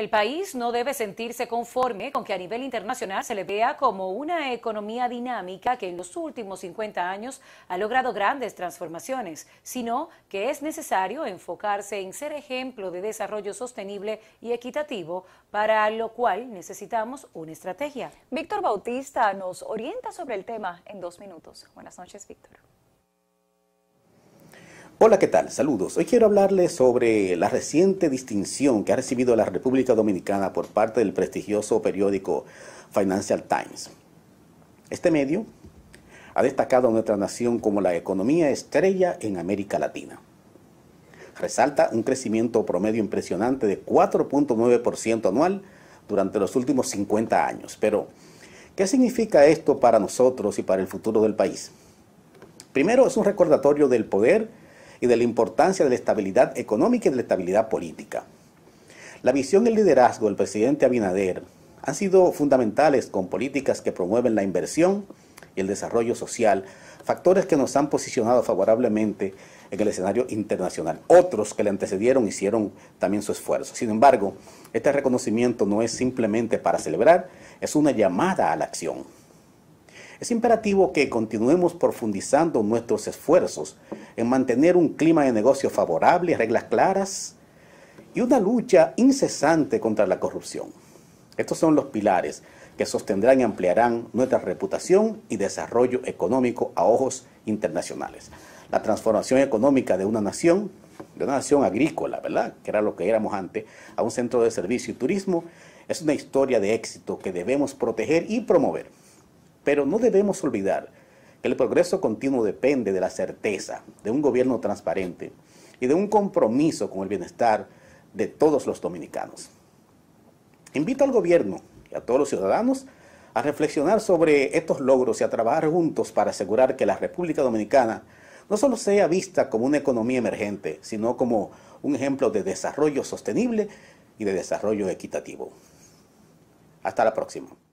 El país no debe sentirse conforme con que a nivel internacional se le vea como una economía dinámica que en los últimos 50 años ha logrado grandes transformaciones, sino que es necesario enfocarse en ser ejemplo de desarrollo sostenible y equitativo, para lo cual necesitamos una estrategia. Víctor Bautista nos orienta sobre el tema en dos minutos. Buenas noches, Víctor. Hola, ¿qué tal? Saludos. Hoy quiero hablarles sobre la reciente distinción que ha recibido la República Dominicana por parte del prestigioso periódico Financial Times. Este medio ha destacado a nuestra nación como la economía estrella en América Latina. Resalta un crecimiento promedio impresionante de 4.9% anual durante los últimos 50 años. Pero, ¿qué significa esto para nosotros y para el futuro del país? Primero, es un recordatorio del poder y de la importancia de la estabilidad económica y de la estabilidad política. La visión y el liderazgo del presidente Abinader han sido fundamentales con políticas que promueven la inversión y el desarrollo social, factores que nos han posicionado favorablemente en el escenario internacional. Otros que le antecedieron hicieron también su esfuerzo. Sin embargo, este reconocimiento no es simplemente para celebrar, es una llamada a la acción. Es imperativo que continuemos profundizando nuestros esfuerzos en mantener un clima de negocio favorable, reglas claras y una lucha incesante contra la corrupción. Estos son los pilares que sostendrán y ampliarán nuestra reputación y desarrollo económico a ojos internacionales. La transformación económica de una nación, de una nación agrícola, ¿verdad? Que era lo que éramos antes, a un centro de servicio y turismo, es una historia de éxito que debemos proteger y promover. Pero no debemos olvidar que el progreso continuo depende de la certeza, de un gobierno transparente y de un compromiso con el bienestar de todos los dominicanos. Invito al gobierno y a todos los ciudadanos a reflexionar sobre estos logros y a trabajar juntos para asegurar que la República Dominicana no solo sea vista como una economía emergente, sino como un ejemplo de desarrollo sostenible y de desarrollo equitativo. Hasta la próxima.